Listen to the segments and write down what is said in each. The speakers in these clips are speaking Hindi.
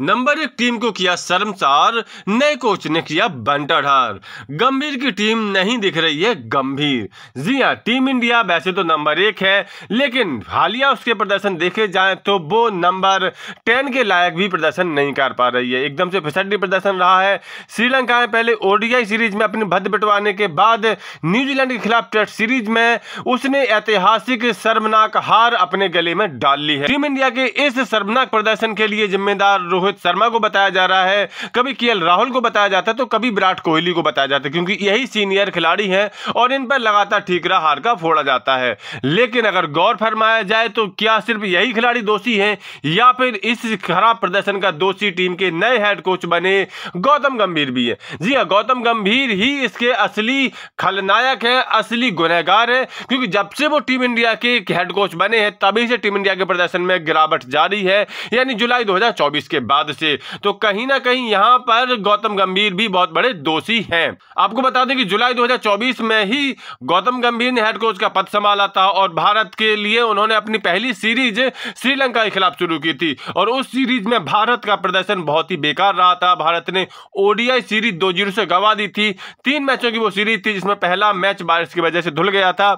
नंबर एक टीम को किया शर्मसार नए कोच ने किया बंटरहार गंभीर की टीम नहीं दिख रही है गंभीर जी हाँ टीम इंडिया वैसे तो नंबर एक है लेकिन हालिया उसके प्रदर्शन देखे जाए तो वो नंबर टेन के लायक भी प्रदर्शन नहीं कर पा रही है एकदम से फिसड्डी प्रदर्शन रहा है श्रीलंका में पहले ओडीआई सीरीज में अपनी भद्द बटवाने के बाद न्यूजीलैंड के खिलाफ टेस्ट सीरीज में उसने ऐतिहासिक शर्मनाक हार अपने गले में डाल ली है टीम इंडिया के इस शर्मनाक प्रदर्शन के लिए जिम्मेदार रोहित रोहित शर्मा को बताया जा रहा है कभी के राहुल को बताया जाता है तो कभी विराट कोहली को बताया जाता है क्योंकि यही सीनियर खिलाड़ी हैं और इन पर लगातार ठीकरा हार का फोड़ा जाता है लेकिन अगर गौर फरमाया जाए तो क्या सिर्फ यही खिलाड़ी दोषी है या फिर इस खराब प्रदर्शन का दोषी टीम के नए हेड कोच बने गौतम गंभीर भी है जी हाँ गौतम गंभीर ही इसके असली खलनायक है असली गुनहगार है क्योंकि जब से वो टीम इंडिया के हेड कोच बने हैं तभी से टीम इंडिया के प्रदर्शन में गिरावट जारी है यानी जुलाई 2024 के बाद विवाद से तो कहीं ना कहीं यहाँ पर गौतम गंभीर भी बहुत बड़े दोषी हैं आपको बता दें कि जुलाई 2024 में ही गौतम गंभीर ने हेड कोच का पद संभाला था और भारत के लिए उन्होंने अपनी पहली सीरीज श्रीलंका के खिलाफ शुरू की थी और उस सीरीज में भारत का प्रदर्शन बहुत ही बेकार रहा था भारत ने ओडीआई सीरीज दो जीरो से गवा दी थी तीन मैचों की वो सीरीज थी जिसमें पहला मैच बारिश की वजह से धुल गया था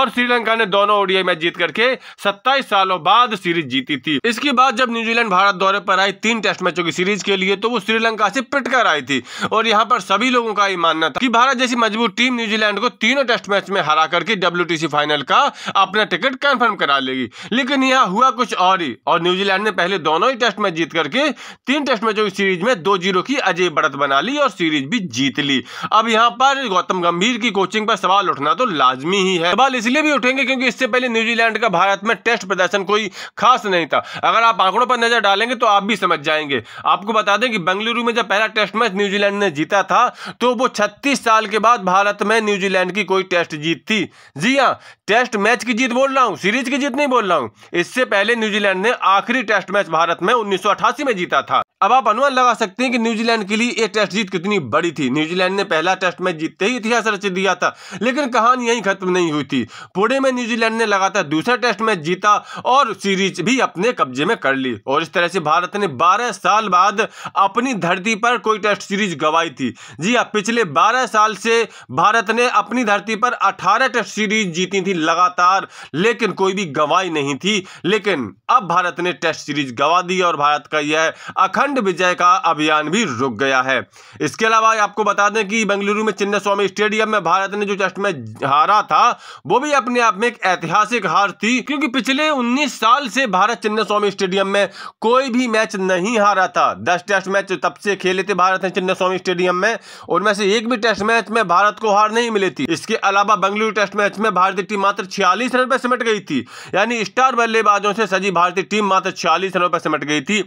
और श्रीलंका ने दोनों ओडीआई मैच जीत करके सत्ताईस सालों बाद सीरीज जीती थी इसके बाद जब न्यूजीलैंड भारत दौरे पर आई तीन टेस्ट मैचों की सीरीज के लिए तो वो श्रीलंका से पिटकर आई थी और यहाँ पर सभी लोगों का ये मानना था कि भारत जैसी मजबूत टीम न्यूजीलैंड को तीनों टेस्ट मैच में हरा करके डब्ल्यू फाइनल का अपना टिकट कन्फर्म करा लेगी लेकिन यहाँ हुआ कुछ और ही और न्यूजीलैंड ने पहले दोनों ही टेस्ट मैच जीत करके तीन टेस्ट मैचों की सीरीज में दो जीरो की अजय बढ़त बना ली और सीरीज भी जीत ली अब यहाँ पर गौतम गंभीर की कोचिंग पर सवाल उठना तो लाजमी ही है सवाल इसलिए भी उठेंगे क्योंकि इससे पहले न्यूजीलैंड का भारत में टेस्ट प्रदर्शन कोई खास नहीं था अगर आप आंकड़ों पर नजर डालेंगे तो आप भी समझ जाएंगे जाएंगे आपको बता दें कि बेंगलुरु में जब पहला टेस्ट मैच न्यूजीलैंड ने जीता था तो वो छत्तीस साल के बाद भारत में न्यूजीलैंड की कोई टेस्ट जीत थी जी हाँ टेस्ट मैच की जीत बोल रहा हूँ सीरीज की जीत नहीं बोल रहा हूँ इससे पहले न्यूजीलैंड ने आखिरी टेस्ट मैच भारत में उन्नीस में जीता था अब आप अनुमान लगा सकते हैं कि न्यूजीलैंड के लिए ये टेस्ट जीत कितनी बड़ी थी न्यूजीलैंड ने पहला टेस्ट मैच जीतते ही इतिहास रच दिया था लेकिन कहानी यही खत्म नहीं हुई थी पुणे में न्यूजीलैंड ने लगातार दूसरा टेस्ट मैच जीता और सीरीज भी अपने कब्जे में कर ली और इस तरह से भारत ने बारह साल बाद अपनी धरती पर कोई टेस्ट सीरीज गंवाई थी जी हाँ पिछले बारह साल से भारत ने अपनी धरती पर अठारह टेस्ट सीरीज जीती थी थी लगातार लेकिन कोई भी गवाही नहीं थी लेकिन अब भारत ने टेस्ट सीरीज गवा दी और भारत का यह अखंड विजय का अभियान भी रुक गया है इसके अलावा आपको बता दें कि बेंगलुरु में चिन्न स्वामी स्टेडियम में भारत ने जो टेस्ट में हारा था वो भी अपने आप में एक ऐतिहासिक हार थी क्योंकि पिछले उन्नीस साल से भारत चिन्न स्वामी स्टेडियम में कोई भी मैच नहीं हारा था दस टेस्ट मैच तब से खेले थे भारत ने चिन्न स्वामी स्टेडियम में उनमें से एक भी टेस्ट मैच में भारत को हार नहीं मिली थी इसके अलावा बेंगलुरु टेस्ट मैच में भारतीय टीम मात्र छियालीस रन पर सिमट गई थी यानी स्टार बल्लेबाजों से सजी भारतीय टीम मात्र छियालीस रनों पर सिमट गई थी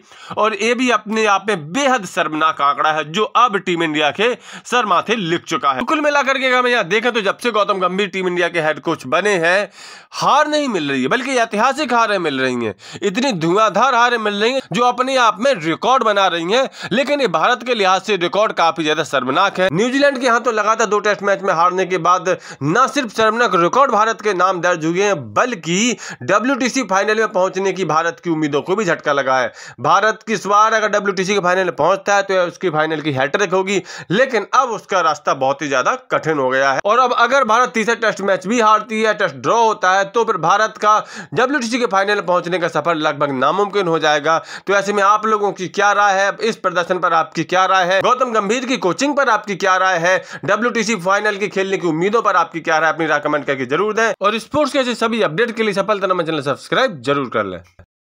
और ये भी अपने आप में बेहद शर्मनाक आंकड़ा है जो अब टीम इंडिया के सर माथे लिख चुका है कुल मिलाकर के अगर यहाँ देखें तो जब से गौतम गंभीर टीम इंडिया के हेड कोच बने हैं हार नहीं मिल रही है बल्कि ऐतिहासिक हारें मिल रही हैं इतनी धुआंधार हारें मिल रही हैं जो अपने आप में रिकॉर्ड बना रही हैं लेकिन ये भारत के लिहाज से रिकॉर्ड काफी ज्यादा शर्मनाक है न्यूजीलैंड के यहाँ तो लगातार दो टेस्ट मैच में हारने के बाद न सिर्फ शर्मनाक रिकॉर्ड भारत के के नाम दर्ज हुए हैं बल्कि डब्ल्यू फाइनल में पहुंचने की भारत की उम्मीदों को भी झटका लगा है भारत की स्वार अगर डब्ल्यू के फाइनल में पहुंचता है तो उसकी फाइनल की हैट्रिक होगी लेकिन अब उसका रास्ता बहुत ही ज्यादा कठिन हो गया है और अब अगर भारत तीसरा टेस्ट मैच भी हारती है टेस्ट ड्रॉ होता है तो फिर भारत का डब्ल्यू के फाइनल पहुंचने का सफर लगभग नामुमकिन हो जाएगा तो ऐसे में आप लोगों की क्या राय है इस प्रदर्शन पर आपकी क्या राय है गौतम गंभीर की कोचिंग पर आपकी क्या राय है डब्ल्यू फाइनल के खेलने की उम्मीदों पर आपकी क्या राय अपनी राय कमेंट करके जरूर दें और स्पोर्ट्स के ऐसे सभी अपडेट के लिए सफलता तनामा चैनल सब्सक्राइब जरूर कर लें